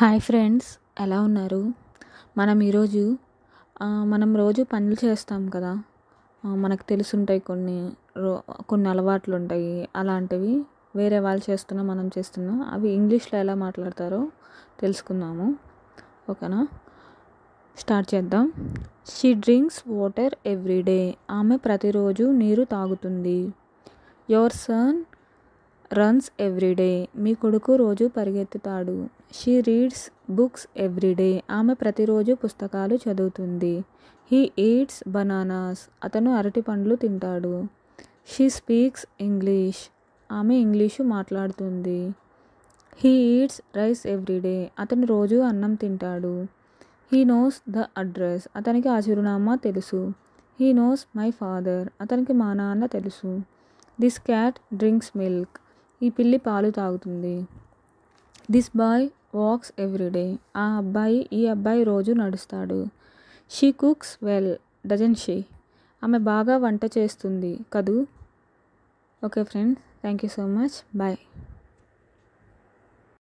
hi friends ఎలా ఉన్నారు మనం ఈరోజు మనం రోజు పనులు చేస్తాం కదా మనకు తెలుసుంటాయి కొన్ని రో కొన్ని అలవాట్లు ఉంటాయి అలాంటివి వేరే వాళ్ళు చేస్తున్నా మనం చేస్తున్నా అవి ఇంగ్లీష్లో ఎలా మాట్లాడతారో తెలుసుకుందాము ఓకేనా స్టార్ట్ చేద్దాం షీ డ్రింక్స్ వాటర్ ఎవ్రీడే ఆమె ప్రతిరోజు నీరు తాగుతుంది యువర్ సన్ రన్స్ ఎవ్రీడే మీ కొడుకు రోజు పరిగెత్తుతాడు షీ రీడ్స్ బుక్స్ ఎవ్రీడే ఆమె ప్రతిరోజు పుస్తకాలు చదువుతుంది హీ ఈట్స్ బనానాస్ అతను అరటి పండ్లు తింటాడు షీ స్పీక్స్ ఇంగ్లీష్ ఆమె ఇంగ్లీషు మాట్లాడుతుంది హీ ఈట్స్ రైస్ ఎవ్రీడే అతను రోజు అన్నం తింటాడు హీ నోస్ ద అడ్రస్ అతనికి ఆ చిరునామా తెలుసు హీ నోస్ మై ఫాదర్ అతనికి మా నాన్న తెలుసు దిస్ క్యాట్ డ్రింక్స్ మిల్క్ ఈ పిల్లి పాలు తాగుతుంది దిస్ బాయ్ వాక్స్ ఎవ్రీడే ఆ అబ్బాయి ఈ అబ్బాయి రోజు నడుస్తాడు she cooks well doesn't she ఆమె బాగా వంట చేస్తుంది కదూ okay friends thank you so much bye